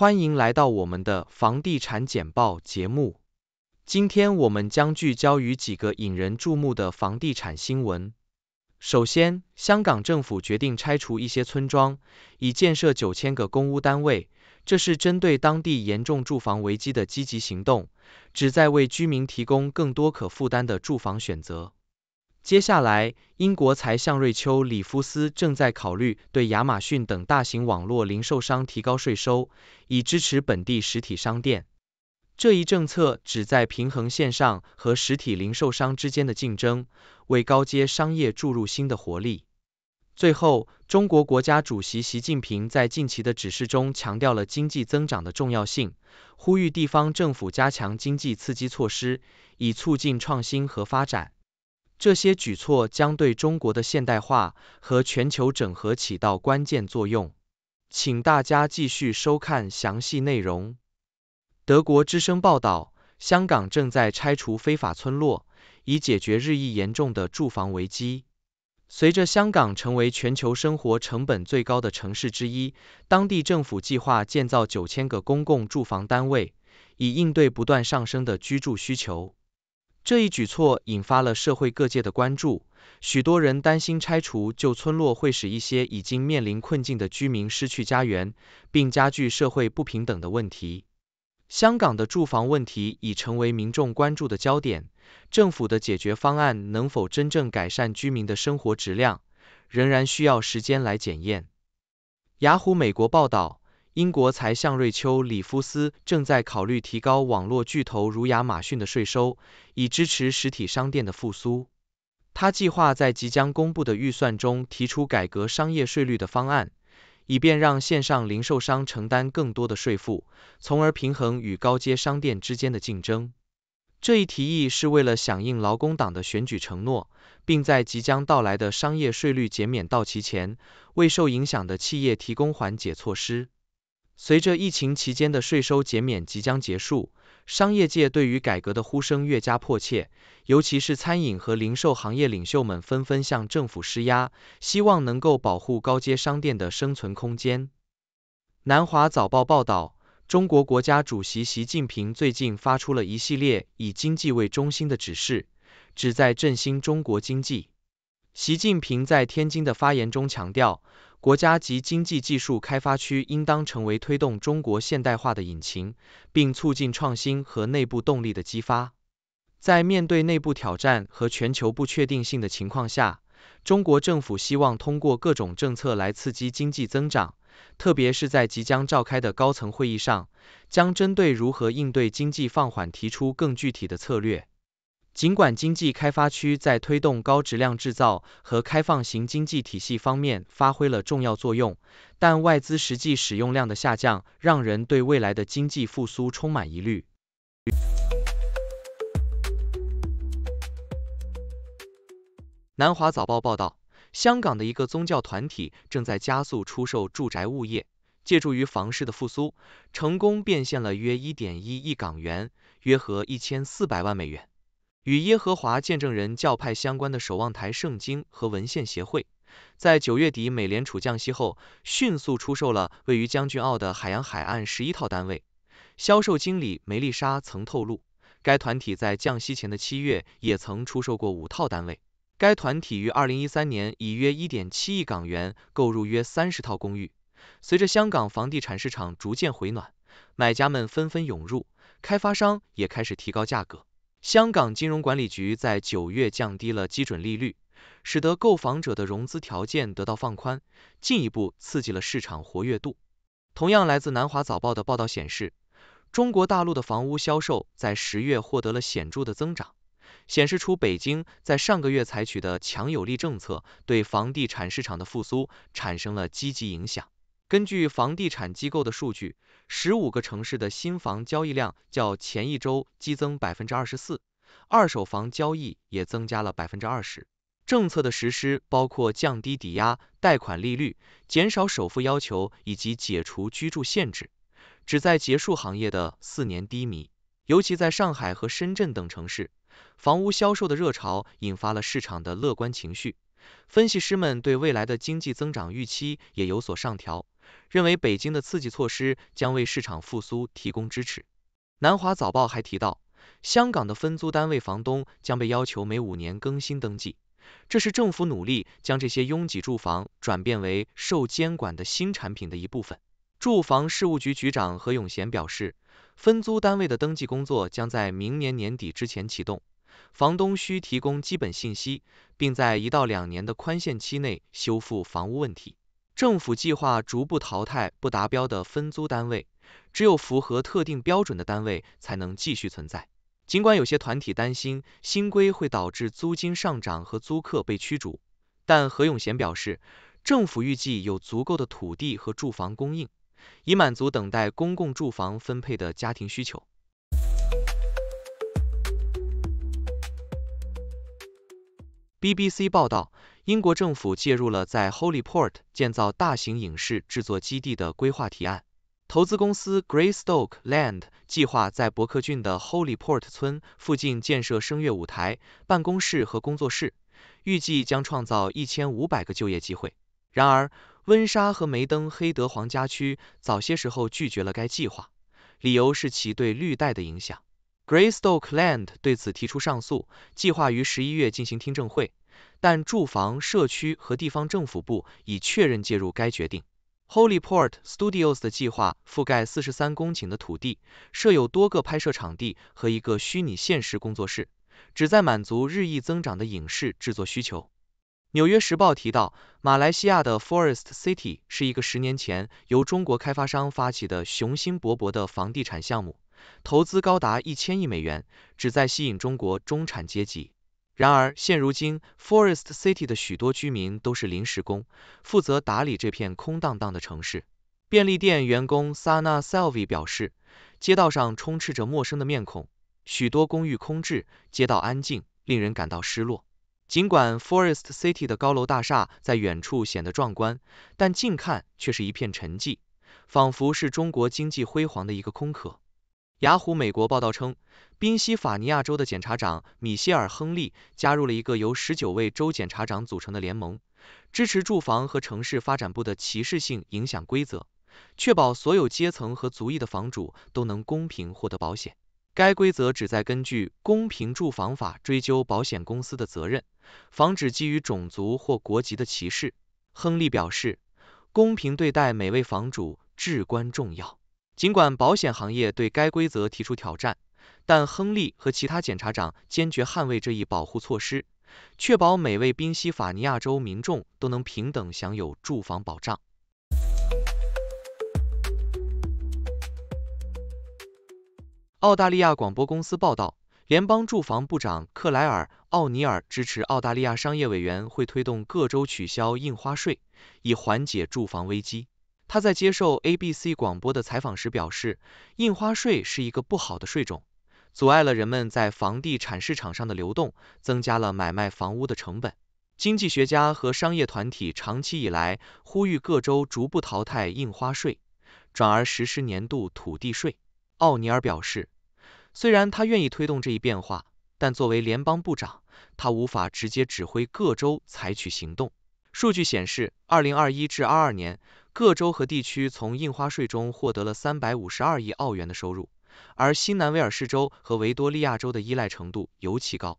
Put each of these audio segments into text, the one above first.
欢迎来到我们的房地产简报节目。今天我们将聚焦于几个引人注目的房地产新闻。首先，香港政府决定拆除一些村庄，以建设九千个公屋单位。这是针对当地严重住房危机的积极行动，旨在为居民提供更多可负担的住房选择。接下来，英国财相瑞秋·里夫斯正在考虑对亚马逊等大型网络零售商提高税收，以支持本地实体商店。这一政策旨在平衡线上和实体零售商之间的竞争，为高阶商业注入新的活力。最后，中国国家主席习近平在近期的指示中强调了经济增长的重要性，呼吁地方政府加强经济刺激措施，以促进创新和发展。这些举措将对中国的现代化和全球整合起到关键作用，请大家继续收看详细内容。德国之声报道，香港正在拆除非法村落，以解决日益严重的住房危机。随着香港成为全球生活成本最高的城市之一，当地政府计划建造九千个公共住房单位，以应对不断上升的居住需求。这一举措引发了社会各界的关注，许多人担心拆除旧村落会使一些已经面临困境的居民失去家园，并加剧社会不平等的问题。香港的住房问题已成为民众关注的焦点，政府的解决方案能否真正改善居民的生活质量，仍然需要时间来检验。雅虎美国报道。英国财相瑞秋·里夫斯正在考虑提高网络巨头如亚马逊的税收，以支持实体商店的复苏。他计划在即将公布的预算中提出改革商业税率的方案，以便让线上零售商承担更多的税负，从而平衡与高阶商店之间的竞争。这一提议是为了响应劳工党的选举承诺，并在即将到来的商业税率减免到期前，为受影响的企业提供缓解措施。随着疫情期间的税收减免即将结束，商业界对于改革的呼声越加迫切，尤其是餐饮和零售行业领袖们纷纷向政府施压，希望能够保护高阶商店的生存空间。南华早报报道，中国国家主席习近平最近发出了一系列以经济为中心的指示，旨在振兴中国经济。习近平在天津的发言中强调。国家级经济技术开发区应当成为推动中国现代化的引擎，并促进创新和内部动力的激发。在面对内部挑战和全球不确定性的情况下，中国政府希望通过各种政策来刺激经济增长，特别是在即将召开的高层会议上，将针对如何应对经济放缓提出更具体的策略。尽管经济开发区在推动高质量制造和开放型经济体系方面发挥了重要作用，但外资实际使用量的下降让人对未来的经济复苏充满疑虑。南华早报报道，香港的一个宗教团体正在加速出售住宅物业，借助于房市的复苏，成功变现了约1.1亿港元，约合1400万美元。与耶和华见证人教派相关的守望台圣经和文献协会，在九月底美联储降息后，迅速出售了位于将军澳的海洋海岸十一套单位。销售经理梅丽莎曾透露，该团体在降息前的七月也曾出售过五套单位。该团体于二零一三年以约一点七亿港元购入约三十套公寓。随着香港房地产市场逐渐回暖，买家们纷纷涌入，开发商也开始提高价格。香港金融管理局在九月降低了基准利率，使得购房者的融资条件得到放宽，进一步刺激了市场活跃度。同样，来自南华早报的报道显示，中国大陆的房屋销售在十月获得了显著的增长，显示出北京在上个月采取的强有力政策对房地产市场的复苏产生了积极影响。根据房地产机构的数据，十五个城市的新房交易量较前一周激增百分之二十四，二手房交易也增加了百分之二十。政策的实施包括降低抵押贷款利率、减少首付要求以及解除居住限制，旨在结束行业的四年低迷。尤其在上海和深圳等城市，房屋销售的热潮引发了市场的乐观情绪，分析师们对未来的经济增长预期也有所上调。认为北京的刺激措施将为市场复苏提供支持。南华早报还提到，香港的分租单位房东将被要求每五年更新登记，这是政府努力将这些拥挤住房转变为受监管的新产品的一部分。住房事务局局长何永贤表示，分租单位的登记工作将在明年年底之前启动，房东需提供基本信息，并在一到两年的宽限期内修复房屋问题。政府计划逐步淘汰不达标的分租单位，只有符合特定标准的单位才能继续存在。尽管有些团体担心新规会导致租金上涨和租客被驱逐，但何永贤表示，政府预计有足够的土地和住房供应，以满足等待公共住房分配的家庭需求。BBC 报道，英国政府介入了在 Holyport 建造大型影视制作基地的规划提案。投资公司 Greystoke Land 计划在伯克郡的 Holyport 村附近建设声乐舞台、办公室和工作室，预计将创造一千五百个就业机会。然而，温莎和梅登黑德皇家区早些时候拒绝了该计划，理由是其对绿带的影响。Greystoke Land 对此提出上诉，计划于十一月进行听证会，但住房、社区和地方政府部已确认介入该决定。Holyport Studios 的计划覆盖四十三公顷的土地，设有多个拍摄场地和一个虚拟现实工作室，旨在满足日益增长的影视制作需求。《纽约时报》提到，马来西亚的 Forest City 是一个十年前由中国开发商发起的雄心勃勃的房地产项目。投资高达一千亿美元，旨在吸引中国中产阶级。然而，现如今 Forest City 的许多居民都是临时工，负责打理这片空荡荡的城市。便利店员工 Sana Selvi 表示：“街道上充斥着陌生的面孔，许多公寓空置，街道安静，令人感到失落。”尽管 Forest City 的高楼大厦在远处显得壮观，但近看却是一片沉寂，仿佛是中国经济辉煌的一个空壳。雅虎美国报道称，宾夕法尼亚州的检察长米歇尔·亨利加入了一个由十九位州检察长组成的联盟，支持住房和城市发展部的歧视性影响规则，确保所有阶层和族裔的房主都能公平获得保险。该规则旨在根据公平住房法追究保险公司的责任，防止基于种族或国籍的歧视。亨利表示，公平对待每位房主至关重要。尽管保险行业对该规则提出挑战，但亨利和其他检察长坚决捍卫这一保护措施，确保每位宾夕法尼亚州民众都能平等享有住房保障。澳大利亚广播公司报道，联邦住房部长克莱尔·奥尼尔支持澳大利亚商业委员会推动各州取消印花税，以缓解住房危机。他在接受 ABC 广播的采访时表示，印花税是一个不好的税种，阻碍了人们在房地产市场上的流动，增加了买卖房屋的成本。经济学家和商业团体长期以来呼吁各州逐步淘汰印花税，转而实施年度土地税。奥尼尔表示，虽然他愿意推动这一变化，但作为联邦部长，他无法直接指挥各州采取行动。数据显示，二零二一至二二年。各州和地区从印花税中获得了三百五十二亿澳元的收入，而新南威尔士州和维多利亚州的依赖程度尤其高。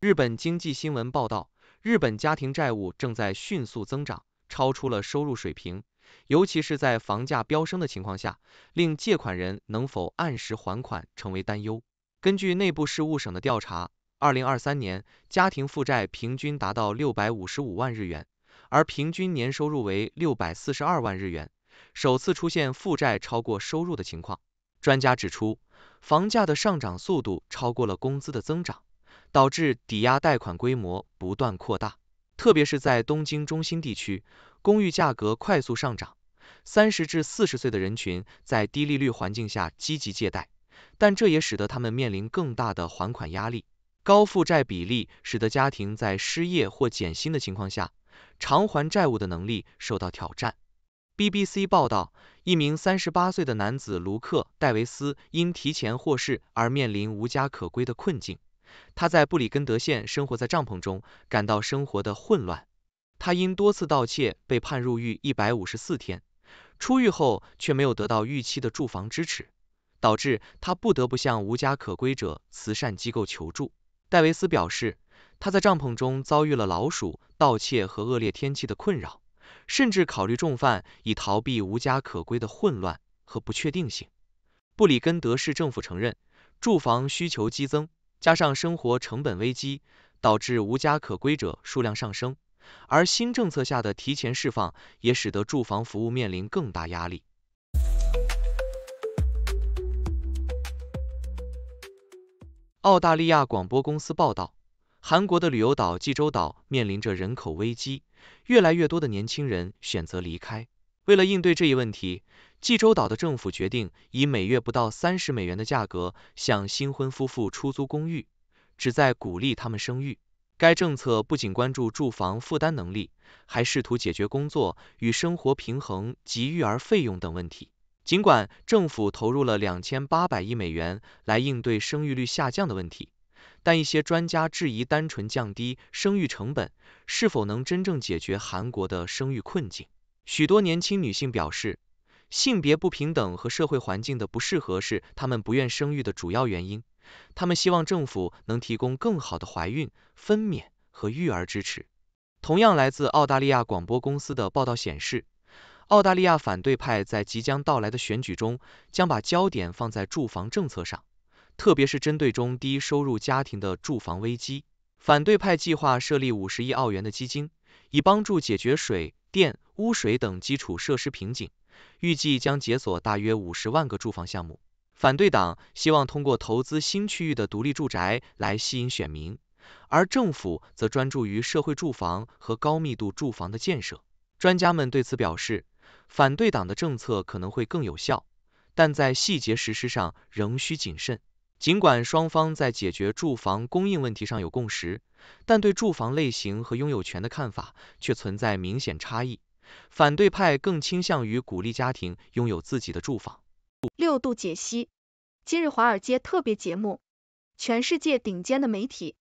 日本经济新闻报道，日本家庭债务正在迅速增长，超出了收入水平，尤其是在房价飙升的情况下，令借款人能否按时还款成为担忧。根据内部事务省的调查，二零二三年家庭负债平均达到六百五十五万日元。而平均年收入为六百四十二万日元，首次出现负债超过收入的情况。专家指出，房价的上涨速度超过了工资的增长，导致抵押贷款规模不断扩大。特别是在东京中心地区，公寓价格快速上涨。三十至四十岁的人群在低利率环境下积极借贷，但这也使得他们面临更大的还款压力。高负债比例使得家庭在失业或减薪的情况下。偿还债务的能力受到挑战。BBC 报道，一名三十八岁的男子卢克·戴维斯因提前获释而面临无家可归的困境。他在布里根德县生活在帐篷中，感到生活的混乱。他因多次盗窃被判入狱一百五十四天，出狱后却没有得到预期的住房支持，导致他不得不向无家可归者慈善机构求助。戴维斯表示。他在帐篷中遭遇了老鼠、盗窃和恶劣天气的困扰，甚至考虑重犯以逃避无家可归的混乱和不确定性。布里根德市政府承认，住房需求激增加上生活成本危机，导致无家可归者数量上升，而新政策下的提前释放也使得住房服务面临更大压力。澳大利亚广播公司报道。韩国的旅游岛济州岛面临着人口危机，越来越多的年轻人选择离开。为了应对这一问题，济州岛的政府决定以每月不到三十美元的价格向新婚夫妇出租公寓，旨在鼓励他们生育。该政策不仅关注住房负担能力，还试图解决工作与生活平衡及育儿费用等问题。尽管政府投入了两千八百亿美元来应对生育率下降的问题。但一些专家质疑，单纯降低生育成本是否能真正解决韩国的生育困境。许多年轻女性表示，性别不平等和社会环境的不适合是她们不愿生育的主要原因。她们希望政府能提供更好的怀孕、分娩和育儿支持。同样，来自澳大利亚广播公司的报道显示，澳大利亚反对派在即将到来的选举中将把焦点放在住房政策上。特别是针对中低收入家庭的住房危机，反对派计划设立五十亿澳元的基金，以帮助解决水电、污水等基础设施瓶颈，预计将解锁大约五十万个住房项目。反对党希望通过投资新区域的独立住宅来吸引选民，而政府则专注于社会住房和高密度住房的建设。专家们对此表示，反对党的政策可能会更有效，但在细节实施上仍需谨慎。尽管双方在解决住房供应问题上有共识，但对住房类型和拥有权的看法却存在明显差异。反对派更倾向于鼓励家庭拥有自己的住房。六度解析，今日华尔街特别节目，全世界顶尖的媒体，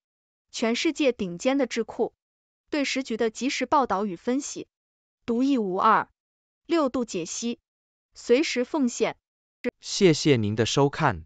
全世界顶尖的智库，对时局的及时报道与分析，独一无二。六度解析，随时奉献。谢谢您的收看。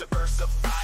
diversify.